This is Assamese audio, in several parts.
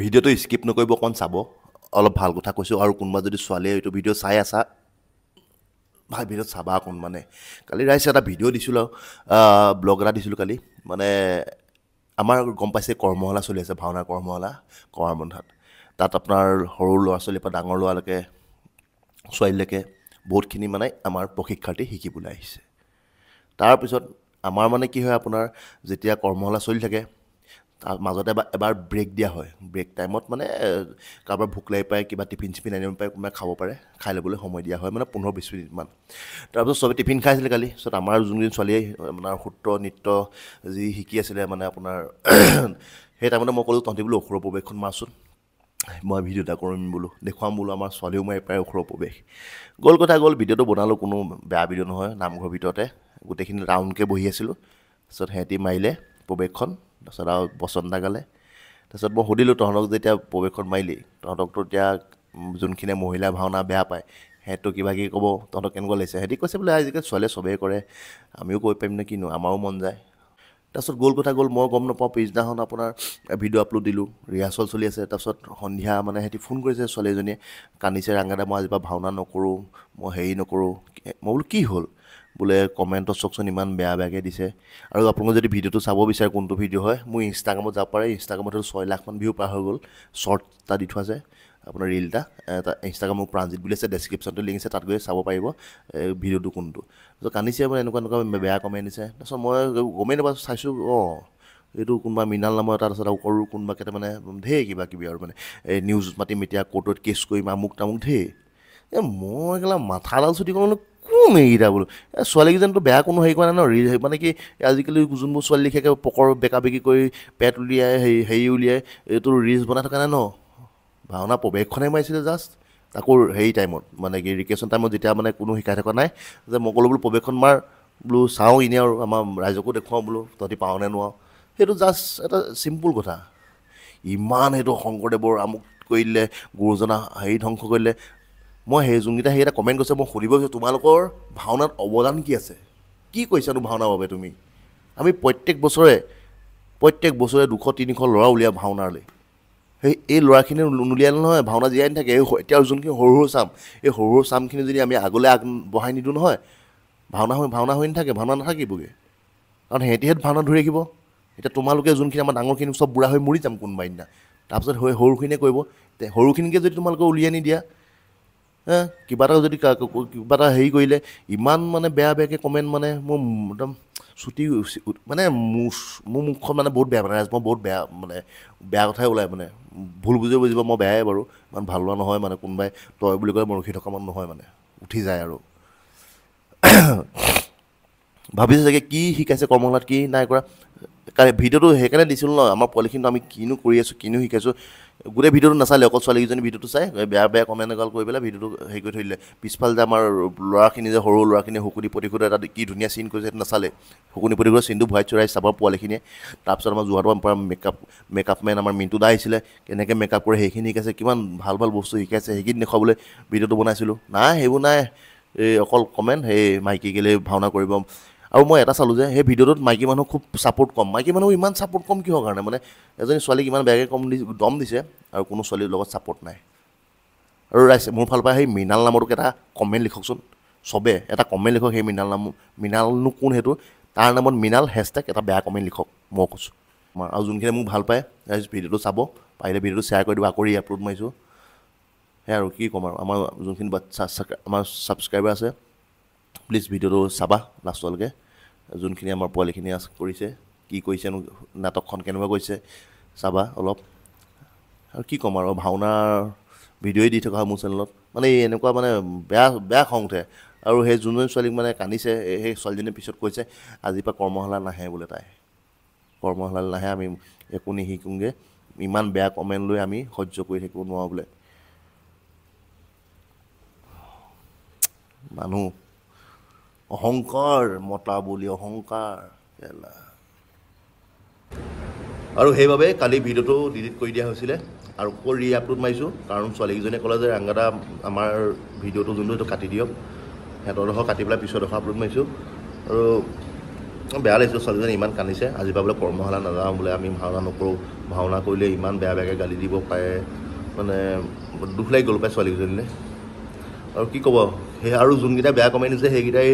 ভিডিঅ'টো স্কিপ নকৰিব অকণ চাব অলপ ভাল কথা কৈছোঁ আৰু কোনোবা যদি ছোৱালীয়ে এইটো ভিডিঅ' চাই আছা ভাল ভিডিঅ'ত চাবা কোন মানে কালি ৰাইছে এটা ভিডিঅ' দিছিলোঁ আৰু ব্লগ এটা দিছিলোঁ কালি মানে আমাৰ গম পাইছে কৰ্মশালা চলি আছে ভাওনা কৰ্মশালা কঁৱাৰবন্ধাত তাত আপোনাৰ সৰু ল'ৰা ছোৱালীৰ পৰা ডাঙৰ ল'ৰালৈকে ছোৱালীলৈকে বহুতখিনি মানে আমাৰ প্ৰশিক্ষাৰ্থী শিকিবলৈ আহিছে তাৰপিছত আমাৰ মানে কি হয় আপোনাৰ যেতিয়া কৰ্মশালা চলি থাকে তাৰ মাজতে এবাৰ এবাৰ ব্ৰেক দিয়া হয় ব্ৰেক টাইমত মানে কাৰোবাৰ ভোক লাগি পায় কিবা টিফিন চিফিন আনিব পাৰে কোনোবাই খাব পাৰে খাই ল'বলৈ সময় দিয়া হয় মানে পোন্ধৰ বিছ মিনিটমান তাৰপিছত চবে টিফিন খাই আছিলে কালি তাৰপিছত আমাৰ যোনকেইজন ছোৱালীয়ে আপোনাৰ সূত্ৰ নৃত্য যি শিকি আছিলে মানে আপোনাৰ সেই টাইমতে মই ক'লোঁ তহঁতি বোলো অসুৰ প্ৰৱেশখন মাৰচোন মই ভিডিঅ' এটা কৰিম বোলো দেখুৱাম বোলো আমাৰ ছোৱালীও মাৰি পাৰে অসুৰ প্ৰৱেশ গ'ল কথা গ'ল ভিডিঅ'টো বনালোঁ কোনো বেয়া ভিডিঅ' নহয় নামঘৰৰ ভিতৰতে গোটেইখিনি ৰাউণ্ডকৈ বহি আছিলোঁ তাৰপিছত সিহঁতি মাৰিলে প্ৰৱেশখন তাৰপিছত আৰু বচন নাগালে তাৰপিছত মই সুধিলোঁ তহঁতক যেতিয়া প্ৰৱেশত মাৰিলি তহঁতকতো এতিয়া যোনখিনি মহিলা ভাওনা বেয়া পায় সিহঁতো কিবা কিবি ক'ব তহঁতক কেনেকুৱা লাগিছে সিহঁতি কৈছে বোলে আজিকালি ছোৱালীয়ে চবেই কৰে আমিও কৈ পাৰিম নে কিনো আমাৰো মন যায় তাৰপিছত গ'ল কথা গ'ল মই গম নাপাওঁ পিছদিনাখন আপোনাৰ ভিডিঅ' আপলোড দিলোঁ ৰিহাৰ্চল চলি আছে তাৰপিছত সন্ধিয়া মানে সিহঁতি ফোন কৰিছে ছোৱালীজনীয়ে কান্দিছে ৰাংগাদা মই আজিৰপৰা ভাওনা নকৰোঁ মই হেৰি নকৰোঁ মই বোলো কি হ'ল বোলে কমেণ্টত চাওকচোন ইমান বেয়া বেয়াকৈ দিছে আৰু আপোনালোকে যদি ভিডিঅ'টো চাব বিচাৰে কোনটো ভিডিঅ' হয় মোৰ ইনষ্টাগ্ৰামত যাব পাৰে ইনষ্টাগ্ৰামত হয়তো ছয় লাখমান ভিউ পাৰ হৈ গ'ল শ্বৰ্ট এটা দি থোৱা যায় আপোনাৰ ৰিল এটা ইনষ্টাগ্ৰামত প্ৰাণজিত বুলি আছে ডেছক্ৰিপশ্যনটো লিংক আছে তাত গৈ চাব পাৰিব ভিডিঅ'টো কোনটো ত' কান্দিছে মানে এনেকুৱা এনেকুৱা বেয়া কমেণ্ট দিছে তাৰপিছত মই গমেই নাপাওঁ চাইছোঁ অঁ এইটো কোনোবা মৃণাল নামৰ এটা আছে আৰু কৰোঁ কোনোবা কেইটা মানে ধেৰ কিবা কিবি আৰু মানে এই নিউজ মাতিম এতিয়া ক'ৰ্টত কেছ কৰিম আমুক তামুক ধেৰ এই মই এইগিলা মাথাডাল চুটি কৰোঁ কোন এইকেইটা বোলো ছোৱালীকেইজনীতো বেয়া কোনো হেৰি কৰা নাই ন মানে কি আজিকালি যোনবোৰ ছোৱালী লিখে পকৰ বেকা বেকি কৰি পেট উলিয়াই হেৰি হেৰি উলিয়াই এইটো ৰিজ বনাই থকা নাই ন ভাওনা প্ৰৱেশখনে মাৰিছিলে জাষ্ট তাকো হেৰি টাইমত মানে কি ৰিকেশ্যন টাইমত যেতিয়া মানে কোনো শিকাই থকা নাই যে মই ক'লো বোলো প্ৰৱেশখন মাৰ বোলো চাওঁ এনেই আৰু আমাৰ ৰাইজকো দেখুৱাওঁ বোলো তহঁতি পাওঁ নে নোৱাওঁ সেইটো জাষ্ট এটা চিম্পুল কথা ইমান সেইটো শংকৰদেৱৰ আমুক কৰিলে গুৰুজনা হেৰি ধ্বংস কৰিলে মই সেই যোনকেইটা সেইকেইটা কমেণ্ট কৰিছে মই সুধিব বিচাৰিছোঁ তোমালোকৰ ভাওনাত অৱদান কি আছে কি কৈছানো ভাওনাৰ বাবে তুমি আমি প্ৰত্যেক বছৰে প্ৰত্যেক বছৰে দুশ তিনিশ ল'ৰা উলিয়াও ভাওনালৈ সেই এই ল'ৰাখিনি নুলিয়ালে নহয় ভাওনা জীয়াই নাথাকে এই এতিয়া যোনখিনি সৰু সৰু চাম এই সৰু সৰু চামখিনি যদি আমি আগলৈ আগবঢ়াই নিদিওঁ নহয় ভাওনা হৈ ভাওনা হৈ নাথাকে ভাওনা নাথাকিবগৈ কাৰণ সিহঁতিহে ভাওনা ধৰি ৰাখিব এতিয়া তোমালোকে যোনখিনি আমাৰ ডাঙৰখিনি চব বুঢ়া হৈ মৰি যাম কোনোবা দিনা তাৰপিছত সৰুখিনিয়ে কৰিব সৰুখিনিকে যদি তোমালোকে উলিয়াই নিদিয়া কিবা এটা যদি কিবা এটা হেৰি কৰিলে ইমান মানে বেয়া বেয়াকৈ কমেণ্ট মানে মোৰ একদম চুটি মানে মোৰ মোৰ মুখখন মানে বহুত বেয়া মানে মই বহুত বেয়া মানে বেয়া কথাই ওলায় মানে ভুল বুজিব বুজিব মই বেয়াই বাৰু ইমান ভাল লোৱা নহয় মানে কোনোবাই তই বুলি ক'লে মই ৰখি থকা মানুহ নহয় মানে উঠি যায় আৰু ভাবিছে চাগে কি শিকাইছে কৰ্মশালাত কি নাই কৰা কাৰণ ভিডিঅ'টো সেইকাৰণে দিছিল ন আমাৰ পোৱালিখিনিতো আমি কিনো কৰি আছোঁ কিনো শিকাইছোঁ গোটেই ভিডিঅ'টো নাচালে অকল ছোৱালীকেইজনী ভিডিঅ'টো চাই বেয়া বেয়া কমেণ্ট এগাল কৰি পেলাই ভিডিঅ'টো হেৰি কৰি থৈ দিলে পিছফালে যে আমাৰ ল'ৰাখিনি যে সৰু ল'ৰাখিনিয়ে শুকুনি প্ৰতিশোধ এটা কি ধুনীয়া চিন কৰিছে সেইটো নাচালে শুকুনি প্ৰতিশোধ চিনটো ভৰাই চৰাই চাব পোৱালিখিনিয়ে তাৰপিছত আমাৰ যোৱাটো পৰা মেকআপ মেকআপ মেন আমাৰ মিণ্টু দা আহিছিলে কেনেকৈ মেকআপ কৰে সেইখিনি শিকাইছে কিমান ভাল ভাল বস্তু শিকাইছে সেইখিনি দেখুৱাবলৈ ভিডিঅ'টো বনাইছিলোঁ নাই সেইবোৰ নাই এই অকল কমেণ্ট সেই মাইকী গেলেই ভাওনা কৰিব আৰু মই এটা চালোঁ যে সেই ভিডিঅ'টোত মাইকী মানুহ খুব ছাপৰ্ট কম মাইকী মানুহ ইমান ছাপৰ্ট কম কিহৰ কাৰণে মানে এজনী ছোৱালীক ইমান বেয়াকৈ কম দি দম দিছে আৰু কোনো ছোৱালীৰ লগত ছাপৰ্ট নাই আৰু ৰাইজ মোৰ ফালৰ পৰা সেই মৃণাল নামৰটোক এটা কমেণ্ট লিখকচোন চবে এটা কমেণ্ট লিখক সেই মৃণাল নাম মৃণালনো কোন সেইটো তাৰ নামত মৃণাল হেচটেগ এটা বেয়া কমেণ্ট লিখক মই কৈছোঁ আৰু যোনখিনি মোক ভাল পায় ৰাইজ ভিডিঅ'টো চাব পাৰিলে ভিডিঅ'টো শ্বেয়াৰ কৰি দিব আকৌ ৰি আপলোড মাৰিছোঁ সেয়া আৰু কি ক'ম আৰু আমাৰ যোনখিনি আমাৰ ছাবস্ক্ৰাইবাৰ আছে প্লিজ ভিডিঅ'টো চাবা লাষ্টলৈকে যোনখিনি আমাৰ পোৱালিখিনি কৰিছে কি কৈছে নাটকখন কেনেকুৱা কৰিছে চাবা অলপ আৰু কি ক'ম আৰু ভাওনাৰ ভিডিঅ'ই দি থকা হয় মোৰ চেনেলত মানে এই এনেকুৱা মানে বেয়া বেয়া খং উঠে আৰু সেই যোনজনী ছোৱালীক মানে কান্দিছে সেই ছোৱালীজনীয়ে পিছত কৈছে আজিৰ পৰা কৰ্মশালা নাহে বোলে তাই কৰ্মশালালৈ নাহে আমি একো নিশিকোগৈ ইমান বেয়া কমেণ্ট লৈ আমি সহ্য কৰি থাকিব নোৱাৰোঁ বোলে মানুহ অহংকাৰ মতা বুলি অহংকাৰ এলা আৰু সেইবাবে কালি ভিডিঅ'টো ডিলিট কৰি দিয়া হৈছিলে আৰু কৈ ৰি আপলোড মাৰিছোঁ কাৰণ ছোৱালীকেইজনীয়ে ক'লে যে ৰাংগাদা আমাৰ ভিডিঅ'টো যোনটো সেইটো কাটি দিয়ক সিহঁতৰডোখৰ কাটি পেলাই পিছৰডোখৰ আপলোড মাৰিছোঁ আৰু বেয়া লাগিছিলে ছোৱালীজনী ইমান কান্দিছে আজিৰ পৰা বোলে কৰ্মশালা নাযাওঁ বোলে আমি ভাওনা নকৰোঁ ভাওনা কৰিলে ইমান বেয়া বেয়াকৈ গালি দিব পাৰে মানে দুখ লাগি গ'ল পায় ছোৱালীকেইজনীলৈ আৰু কি ক'ব সেই আৰু যোনকেইটা বেয়া কমেণ্ট দিছে সেইকেইটাই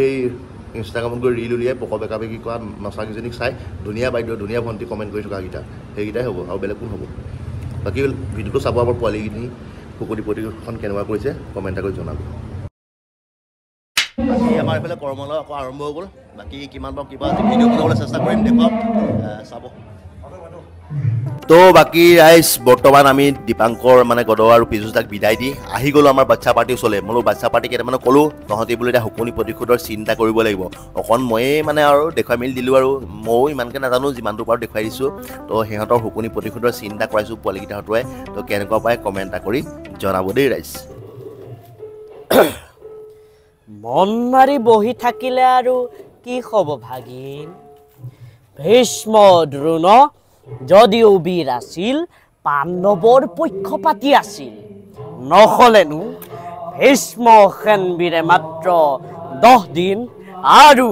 ইনষ্টাগ্ৰামত গৈ ৰীল উলিয়াই পকৰ বেকা বেকি কৰা নচাকেইজনীক চাই ধুনীয়া বাইদেউ ধুনীয়া ভণ্টি কমেণ্ট কৰি থকাকেইটা সেইকেইটাই হ'ব আৰু বেলেগ কোন হ'ব বাকী ভিডিঅ'টো চাব আমাৰ পোৱালিখিনি শুকতি প্ৰতিখন কেনেকুৱা কৰিছে কমেণ্ট এটা কৰি জনাব আমাৰ এইফালে কৰ্মশালা আকৌ আৰম্ভ হৈ গ'ল বাকী কিমান বাৰু কিবা ভিডিঅ' বনাবলৈ চেষ্টা কৰিম দেখুৱাওক চাব তো বাকী ৰাইজ বৰ্তমান আমি দীপাংকৰ মানে গদ আৰু পিজুছ বিদায় দি আহি গ'লো আমাৰ বাচ্ছা পাৰ্টি ওচৰলৈ মই বোলো বাচ্ছা পাৰ্টি কেইটামানক ক'লো তহঁতি বোলো এতিয়া সকলো প্ৰতিশোধৰ চিন্তা কৰিব লাগিব অকণ ময়েই মানে আৰু দেখুৱাই মেলি দিলোঁ আৰু ময়ো ইমানকে নাজানো যিমানটো পাৰো দেখুৱাই দিছোঁ তো সিহঁতৰ সকলো প্ৰতিশোধৰ চিন্তা কৰাইছোঁ পোৱালিকেইটা হতুৱাই তো কেনেকুৱা পাই কমেণ্ট এটা কৰি জনাব দেই ৰাইজ মন মাৰি বহি থাকিলে আৰু কি হ'ব ভাগিন ভীষ্ম দ্ৰোণ যদিও বীৰ আছিল পাণ্ডৱৰ পক্ষপাতি আছিল নহ'লেনো ভীষ্ম সেনবীৰে মাত্ৰ দহ দিন আৰু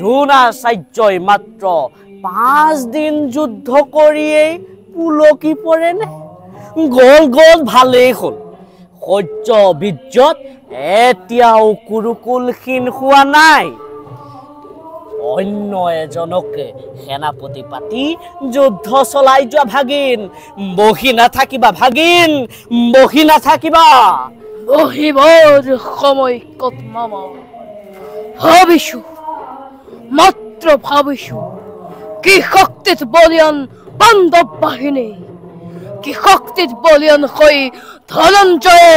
দ্ৰোণাচাৰ্যই মাত্ৰ পাঁচদিন যুদ্ধ কৰিয়েই পুলকি পৰেনে গল গল ভালেই হ'ল সহ্য বীৰ্যত এতিয়াও কুৰুকুল ক্ষীণ হোৱা নাই অন্য এজনকে সেনাপতি পাতি যুদ্ধ চলাই যোৱা ভাগিন বহি নাথাকিবা ভাগিন বহি নাথাকিবা বহিবৰ সময় কত ভাবিছো মাত্ৰ ভাবিছো কি শক্তিত বলিয়ান পাণ্ডৱ বাহিনী কি শক্তিত বলিয়ান হৈ ধনঞ্জয়ে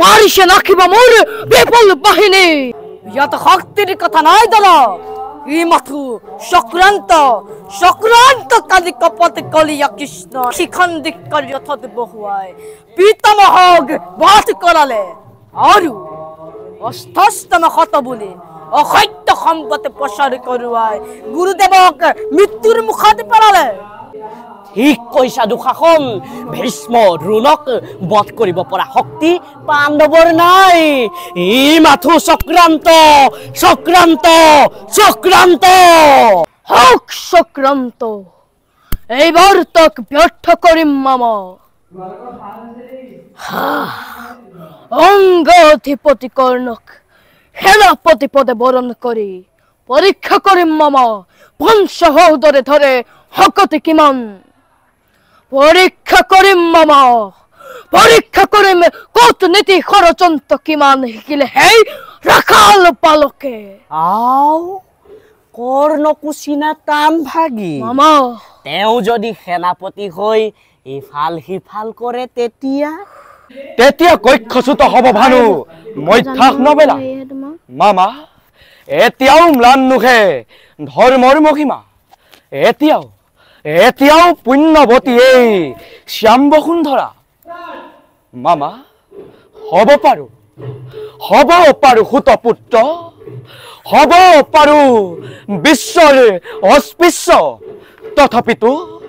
পাৰিছে নাখিব মোৰ বিপুল বাহিনী ইয়াত শক্তিৰ কথা নাই দলক এইমাত্র সক্রান্ত সক্রান্ত কালি কপতে কলিয়া কৃষ্ণ শিখন্দি কলি যথত বহুয়ায় পিতামহগ বধ করালে আৰু অষ্টস্তম শত বুলি অসত্য সম্পদে প্ৰচাৰ কৰোৱাই গুৰুদেৱক মৃত্যুৰ মুখত পেলালে শিক্ষকৈ সাধু শাসন ভীষ্ম দ্ৰোণক বধ কৰিব পৰা শক্তি পাণ্ডৱৰ নাই ই মাথো চক্ৰান্ত চক্ৰান্ত চক্ৰান্ত হওক চক্ৰান্ত এইবাৰ তোক ব্যৰ্থ কৰিম মাম অংগ অধিপতি কৰ্ণক সেনাপতি পদে বৰণ কৰি পৰীক্ষা কৰিম মামা বংশ সৌদৰে ধৰে শকতি কিমান পৰীক্ষা কৰিম মামা পৰীক্ষা কৰিম কত নীতি খৰচন্ত কিমান শিকিলে সেই ৰাখাল পালকে তেওঁ যদি সেনাপতি হৈ ইফাল সিফাল কৰে তেতিয়া তেতিয়া কক্ষচ্যুত হব ভানু মধ্যাহ নবেলা মামা এতিয়াও ম্লান নুখে ধৰ্মৰ মহিমা এতিয়াও এতিয়াও পুণ্যৱতী এই শ্যাম বসুন্ধৰা মামা হ'ব পাৰো হ'ব পাৰো সুত পুত্ৰ হ'ব পাৰো বিশ্বৰ অস্পৃশ্য তথাপিতো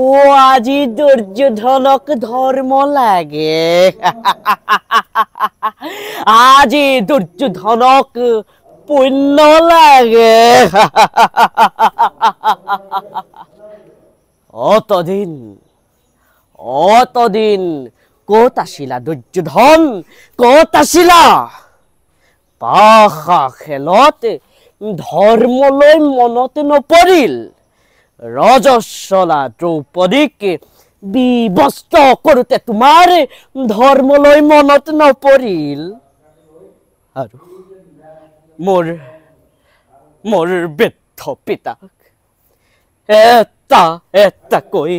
ও আজি ধনক ধর্ম লাগে আজি ধনক পুণ্য লাগে অতদিন অতদিন কত আসিলা ধন কত আসিলা পাখা খেলত ধৰ্মলৈ মনতে নপৰিল রজস্বলা দ্রৌপদীকে বিবস্ত করতে তোমার ধর্মলৈ মনত নপৰিল আৰু মোৰ মোৰ বৃদ্ধ পিতাক এটা এটাকৈ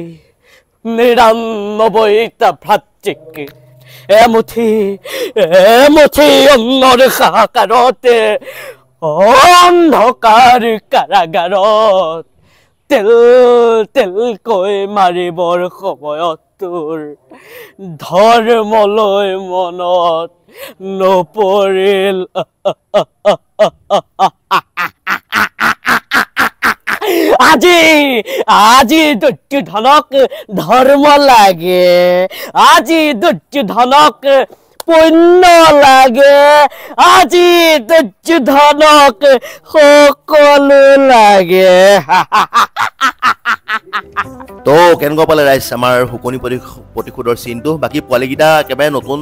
নিৰান্নব্বৈটা ভাতৃকে এমুঠি এমুঠি অন্যর সাহাকারতে অন্ধকাৰ কাৰাগাৰত তেল তেলকৈ মাৰিবৰ সময়ত তোৰ ধৰ্মলৈ মনত নপৰিল আজি আজি দুটি ধনক ধৰ্ম লাগে আজি দুটি পুণ্য লাগে আজি দুধনক সকলো লাগে হা হা হা হা হা হা তো কেনেকুৱা পালে ৰাইজ আমাৰ শুকনি প্ৰতিশোধৰ চিনটো বাকী পোৱালিকেইটা একেবাৰে নতুন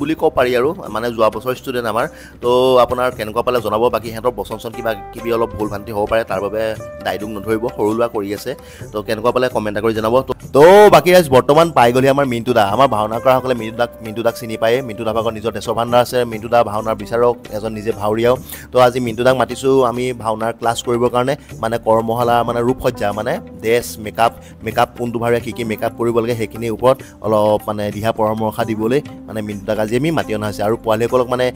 বুলি ক'ব পাৰি আৰু মানে যোৱা বছৰ ষ্টুডেণ্ট আমাৰ তো আপোনাৰ কেনেকুৱা পালে জনাব বাকী সিহঁতৰ বচন চন কিবা কিবি অলপ ভুল ভ্ৰান্তি হ'ব পাৰে তাৰ বাবে দাইদুক নধৰিব সৰু ল'ৰা কৰি আছে তো কেনেকুৱা পালে কমেণ্ট এটা কৰি জনাব তো বাকী ৰাইজ বৰ্তমান পাই গ'লহি আমাৰ দা আমাৰ ভাওনা কৰাসকলে মিণ্টুদাক দাক চিনি পায়ে মিণ্টুদা ভাগৰ নিজৰ তেজৰ ভাণ্ডাৰ আছে দা ভাওনাৰ বিচাৰক এজন নিজে ভাওৰীয়াও তো আজি দাক মাতিছোঁ আমি ভাওনাৰ ক্লাছ কৰিবৰ কাৰণে মানে কৰ্মশালা মানে ৰূপসজ্জা মানে দেশ মেকআপ মেকআপ কোনটো ভাৱে কি কি মেকআপ কৰিব লাগে সেইখিনিৰ ওপৰত অলপ মানে দিহা পৰামৰ্শ দিবলৈ মানে মিণ্টুদাক আজি আমি মাতি অনা হৈছে আৰু পোৱালীসকলক মানে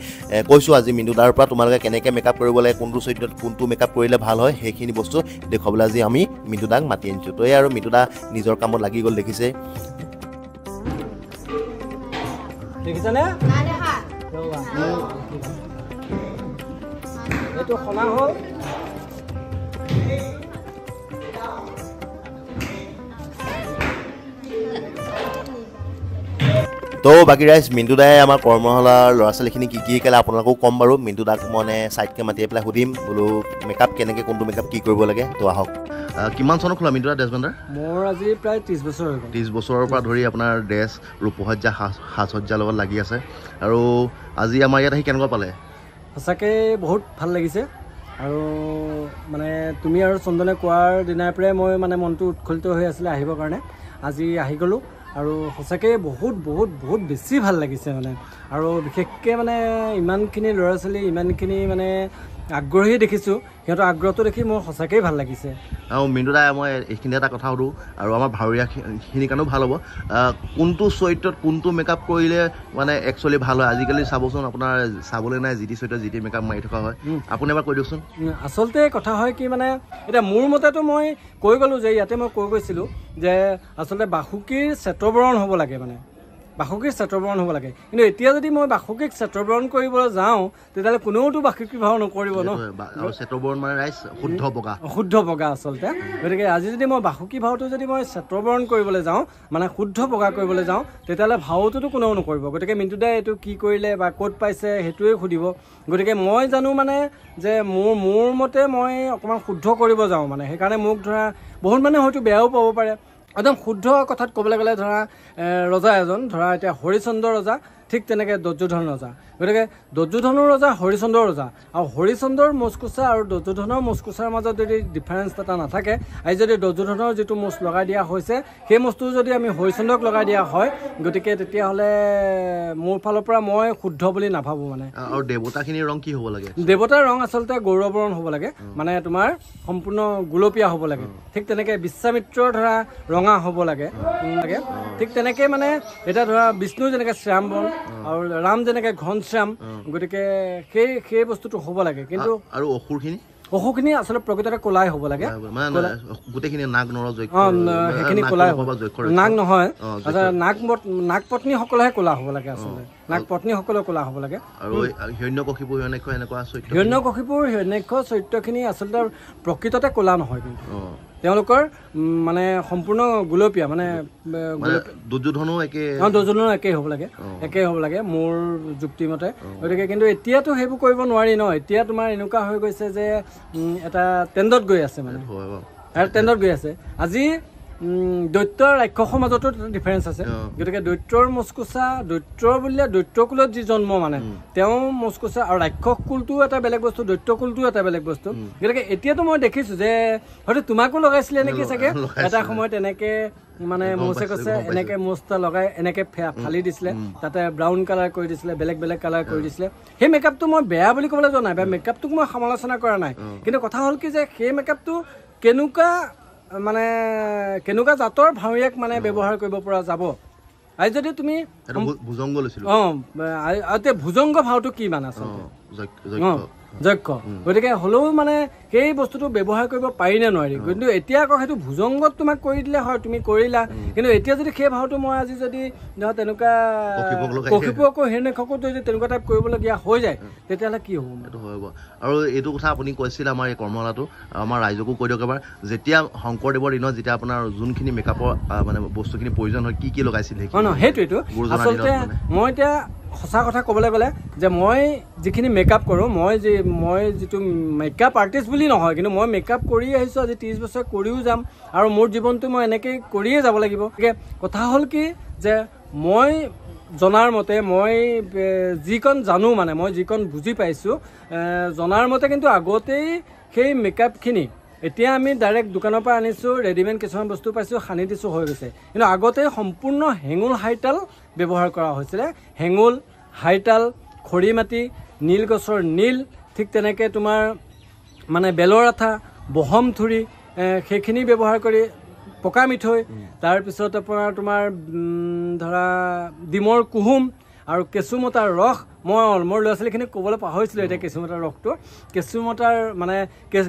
কৈছোঁ আজি মিণ্টুদাৰ পৰা তোমালোকে কেনেকৈ মেকআপ কৰিব লাগে কোনটো চৰিত্ৰত কোনটো মেকআপ কৰিলে ভাল হয় সেইখিনি বস্তু দেখুৱাবলৈ আজি আমি মিণ্টুদাক মাতি আনিছোঁ তো এয়াই আৰু মিণ্টুদা নিজৰ কামত লাগি গ'ল দেখিছে দেখিছানে তো বাকী ৰাইজ মিণ্টুদাই আমাৰ কৰ্মশালাৰ ল'ৰা ছোৱালীখিনি কি কি শিকালে আপোনালোকো ক'ম বাৰু মিণ্টুদাক মানে চাইডকৈ মাতি পেলাই সুধিম বোলো মেকআপ কেনেকৈ কোনটো মেকআপ কি কৰিব লাগে তো আহক কিমান চনত খোলা মিণ্টুদা ড্ৰেছ বেণ্ডাৰ মোৰ আজি প্ৰায় ত্ৰিছ বছৰ ত্ৰিছ বছৰৰ পৰা ধৰি আপোনাৰ ড্ৰেছ ৰূপসজ্জা সাজ সাজসজ্জাৰ লগত লাগি আছে আৰু আজি আমাৰ ইয়াত আহি কেনেকুৱা পালে সঁচাকৈ বহুত ভাল লাগিছে আৰু মানে তুমি আৰু চন্দনে কোৱাৰ দিনাৰ পৰাই মই মানে মনটো উৎকলিত হৈ আছিলে আহিবৰ কাৰণে আজি আহি গ'লোঁ আৰু সঁচাকৈ বহুত বহুত বহুত বেছি ভাল লাগিছে মানে আৰু বিশেষকৈ মানে ইমানখিনি ল'ৰা ছোৱালী ইমানখিনি মানে আগ্ৰহী দেখিছোঁ সিহঁতৰ আগ্ৰহটো দেখি মোৰ সঁচাকেই ভাল লাগিছে আৰু মিন্টুদাই মই এইখিনি এটা কথা সোধো আৰু আমাৰ ভাৱৰীয়াখিনিৰ কাৰণেও ভাল হ'ব কোনটো চৰিত্ৰত কোনটো মেকআপ কৰিলে মানে একচুৱেলি ভাল হয় আজিকালি চাবচোন আপোনাৰ চাবলৈ নাই যিটি চৰিত্ৰত যিটি মেকআপ মাৰি থকা হয় আপুনি এবাৰ কৈ দিয়কচোন আচলতে কথা হয় কি মানে এতিয়া মোৰ মতেতো মই কৈ গ'লোঁ যে ইয়াতে মই কৈ গৈছিলোঁ যে আচলতে বাসুকীৰ চেতবৰণ হ'ব লাগে মানে বাসুকীৰ ছাত্ৰবৰণ হ'ব লাগে কিন্তু এতিয়া যদি মই বাসুকীক ছাত্ৰবৰণ কৰিবলৈ যাওঁ তেতিয়াহ'লে কোনেওতো বাসুক ভাও নকৰিব ন শুদ্ধ বগা শুদ্ধ বগা আচলতে গতিকে আজি যদি মই বাসুকী ভাওটো যদি মই ছাত্ৰবৰণ কৰিবলৈ যাওঁ মানে শুদ্ধ বগা কৰিবলৈ যাওঁ তেতিয়াহ'লে ভাওটোতো কোনেও নকৰিব গতিকে মিণ্টুদাই এইটো কি কৰিলে বা ক'ত পাইছে সেইটোৱে সুধিব গতিকে মই জানো মানে যে মোৰ মোৰ মতে মই অকণমান শুদ্ধ কৰিব যাওঁ মানে সেইকাৰণে মোক ধৰা বহুত মানুহে হয়তো বেয়াও পাব পাৰে একদম শুদ্ধ কথাত ক'বলৈ গ'লে ধৰা ৰজা এজন ধৰা এতিয়া হৰিচন্দ্ৰ ৰজা ঠিক তেনেকৈ দৰ্যোধন ৰজা গতিকে দৰ্যোধনো ৰজা হৰিচন্দ্ৰ ৰজা আৰু হৰিচন্দ্ৰৰ মস্কোচা আৰু দৰ্যোধনৰ মস্কোচাৰ মাজত যদি ডিফাৰেঞ্চ এটা নাথাকে আজি যদি দৰ্যোধনৰ যিটো মোচ লগাই দিয়া হৈছে সেই মস্তু যদি আমি হৰিচন্দ্ৰক লগাই দিয়া হয় গতিকে তেতিয়াহ'লে মোৰ ফালৰ পৰা মই শুদ্ধ বুলি নাভাবোঁ মানে আৰু দেৱতাখিনিৰ ৰং কি হ'ব লাগে দেৱতাৰ ৰং আচলতে গৌৰৱৰণ হ'ব লাগে মানে তোমাৰ সম্পূৰ্ণ গোলপীয়া হ'ব লাগে ঠিক তেনেকৈ বিশ্বামিত্ৰৰ ধৰা ৰঙা হ'ব লাগে লাগে ঠিক তেনেকৈ মানে এতিয়া ধৰা বিষ্ণু যেনেকৈ শ্ৰাম বন আৰু ৰাম যেনেকে ঘনশ্যাম গতিকে সেই সেই বস্তুটো হব লাগে কিন্তু আৰু অসুৰখিনি অসুখখিনি আচলতে প্ৰকৃততে কলাই হ'ব লাগে সেইখিনি কলাই হ'ব নাগ নহয় নাগ নাগ পত্নীসকলেহে কলা হ'ব লাগে আচলতে নাগ পত্নীসকলে কলা হ'ব লাগে হিৰণ্যকশিপুৰ হিৰণ্যকশিপুৰ হিৰণ্যক্ষ চৰিত্ৰখিনি আচলতে প্ৰকৃততে কলা নহয় কিন্তু তেওঁলোকৰ মানে সম্পূৰ্ণ গোলপীয়া মানে দুৰ্যোধনো একে অঁ দুৰ্যোধনো একেই হ'ব লাগে একেই হ'ব লাগে মোৰ যুক্তিমতে গতিকে কিন্তু এতিয়াতো সেইবোৰ কৰিব নোৱাৰি ন এতিয়া তোমাৰ এনেকুৱা হৈ গৈছে যে এটা টেণ্ডত গৈ আছে মানে টেণ্ডত গৈ আছে আজি দৈত্যৰ ৰাক্ষসৰ মাজতো এটা ডিফাৰেঞ্চ আছে গতিকে দৈত্যৰ মস্কোচা দৈত্য বুলিলে দৈত্য কুলত যি জন্ম মানে তেওঁ মস্কোচা আৰু ৰাক্ষস কুলটোও এটা বেলেগ বস্তু দৈত্য কুলটোও এটা বেলেগ বস্তু গতিকে এতিয়াতো মই দেখিছোঁ যে হয়তো তোমাকো লগাইছিলে নেকি চাগে এটা সময়ত এনেকে মানে মৌচে কৈছে এনেকে মোচটা লগাই এনেকে ফালি দিছিলে তাতে ব্ৰাউন কালাৰ কৰি দিছিলে বেলেগ বেলেগ কালাৰ কৰি দিছিলে সেই মেকআপটো মই বেয়া বুলি কবলৈ যোৱা নাই বা মেকআপটোক মই সমালোচনা কৰা নাই কিন্তু কথা হ'ল কি যে সেই মেকআপটো কেনেকুৱা মানে কেনেকুৱা জাতৰ ভাঁৰিয়াক মানে ব্যৱহাৰ কৰিব পৰা যাব আজি যদি তুমি ভুজংগ লৈছিলো অ ভুজংগ ভাওটো কি মানে আচলতে যক্ষ গতিকে হলেও মানে সেই বস্তুটো ব্যৱহাৰ কৰিব পাৰি নে নোৱাৰি কিন্তু এতিয়া আকৌ সেইটো ভুজংগত তোমাক কৰি দিলে হয় তুমি কৰিলা কিন্তু এতিয়া যদি সেই ভাওটো মই আজি যদি ধৰ তেনেকুৱা কষিপুৱকো হিৰণ্যক্ষকো যদি তেনেকুৱা টাইপ কৰিবলগীয়া হৈ যায় তেতিয়াহ'লে কি হ'ব সেইটো হৈ আৰু এইটো কথা আপুনি কৈছিল আমাৰ এই কৰ্মশালাটো আমাৰ ৰাইজকো কৈ দিয়ক এবাৰ যেতিয়া শংকৰদেৱৰ দিনত যেতিয়া আপোনাৰ যোনখিনি মেকআপৰ মানে বস্তুখিনি প্ৰয়োজন হয় কি কি লগাইছিল সেইটো সেইটোৱেইটো আচলতে মই এতিয়া সঁচা কথা ক'বলৈ গ'লে যে মই যিখিনি মেকআপ কৰোঁ মই যি মই যিটো মেকআপ আৰ্টিষ্ট বুলি নহয় কিন্তু মই মেকআপ কৰি আহিছোঁ আজি ত্ৰিছ বছৰ কৰিও যাম আৰু মোৰ জীৱনটো মই এনেকৈ কৰিয়ে যাব লাগিব গতিকে কথা হ'ল কি যে মই জনাৰ মতে মই যিকণ জানো মানে মই যিকণ বুজি পাইছোঁ জনাৰ মতে কিন্তু আগতেই সেই মেকআপখিনি এতিয়া আমি ডাইৰেক্ট দোকানৰ পৰা আনিছোঁ ৰেডিমেড কিছুমান বস্তু পাইছোঁ সানি দিছোঁ হৈ গৈছে কিন্তু আগতে সম্পূৰ্ণ হেঙুল হাইতাল ব্যৱহাৰ কৰা হৈছিলে হেঙুল হাইতাল খৰি মাটি নীল গছৰ নীল ঠিক তেনেকৈ তোমাৰ মানে বেলৰ আঠা বহম থুৰি সেইখিনি ব্যৱহাৰ কৰি পকা মিঠৈ তাৰপিছত আপোনাৰ তোমাৰ ধৰা ডিমৰ কুহুম আৰু কেঁচুমতাৰ ৰস মই মোৰ ল'ৰা ছোৱালীখিনিক ক'বলৈ পাহৰিছিলোঁ এতিয়া কেঁচুমতাৰ ৰসটো কেঁচুমতাৰ মানে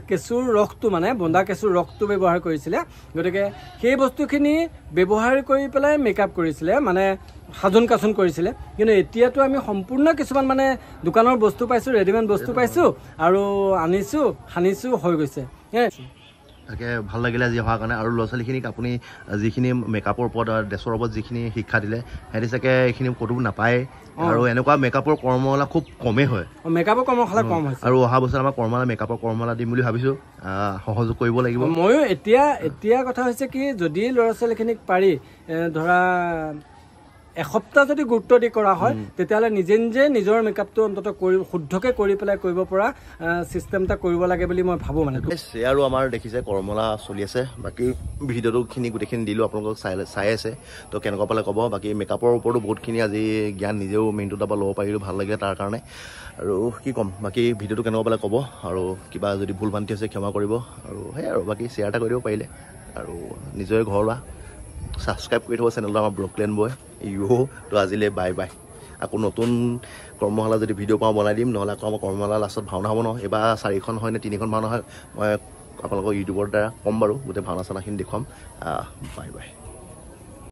কেঁচুৰ ৰসটো মানে বন্দা কেঁচুৰ ৰসটো ব্যৱহাৰ কৰিছিলে গতিকে সেই বস্তুখিনি ব্যৱহাৰ কৰি পেলাই মেকআপ কৰিছিলে মানে সাজোন কাচোন কৰিছিলে কিন্তু এতিয়াতো আমি সম্পূৰ্ণ কিছুমান মানে দোকানৰ বস্তু পাইছোঁ ৰেডিমেড বস্তু পাইছোঁ আৰু আনিছোঁ সানিছোঁ হৈ গৈছে তাকে ভাল লাগিলে আজি অহাৰ কাৰণে আৰু ল'ৰা ছোৱালীখিনিক আপুনি যিখিনি মেকআপৰ ওপৰত ড্ৰেছৰ ওপৰত যিখিনি শিক্ষা দিলে সিহঁতি চাগে এইখিনি ক'তো নাপায় আৰু এনেকুৱা মেকআপৰ কৰ্মশালা খুব কমেই হয় মেকআপৰ কৰ্মশালা কম হয় আৰু অহা বছৰ আমাৰ কৰ্মশালা মেকআপৰ কৰ্মশালা দিম বুলি ভাবিছোঁ সহযোগ কৰিব লাগিব ময়ো এতিয়া এতিয়া কথা হৈছে কি যদি ল'ৰা ছোৱালীখিনিক পাৰি ধৰা এসপ্তাহ যদি গুৰুত্ব দি কৰা হয় তেতিয়াহ'লে নিজে নিজে নিজৰ মেকআপটো অন্ততঃ কৰি শুদ্ধকৈ কৰি পেলাই কৰিব পৰা চিষ্টেম এটা কৰিব লাগে বুলি মই ভাবোঁ মানে আৰু আমাৰ দেখিছে কৰ্মলা চলি আছে বাকী ভিডিঅ'টোখিনি গোটেইখিনি দিলোঁ আপোনালোকক চাই চাই আছে তো কেনেকুৱা পালে ক'ব বাকী মেকআপৰ ওপৰতো বহুতখিনি আজি জ্ঞান নিজেও মেইনটো তাৰপৰা ল'ব পাৰিলোঁ ভাল লাগিলে তাৰ কাৰণে আৰু কি ক'ম বাকী ভিডিঅ'টো কেনেকুৱা পালে ক'ব আৰু কিবা যদি ভুল ভান্তি আছে ক্ষমা কৰিব আৰু সেয়াই আৰু বাকী শ্বেয়াৰ এটা কৰি দিব পাৰিলে আৰু নিজৰে ঘৰ লোৱা ছাবস্ক্ৰাইব কৰি থ'ব চেনেলটো আমাৰ ব্ৰকলেন বয় ইহ তো আজিলৈ বাই বাই আকৌ নতুন কৰ্মশালা যদি ভিডিঅ' পাওঁ বনাই দিম নহ'লে আকৌ আমাৰ কৰ্মশালা লাষ্টত ভাওনা হ'ব ন এইবাৰ চাৰিখন হয় নে তিনিখন ভাওনা হয় মই আপোনালোকৰ ইউটিউবৰ দ্বাৰা ক'ম বাৰু গোটেই ভাওনা চাওনাখিনি দেখুৱাম বাই বাই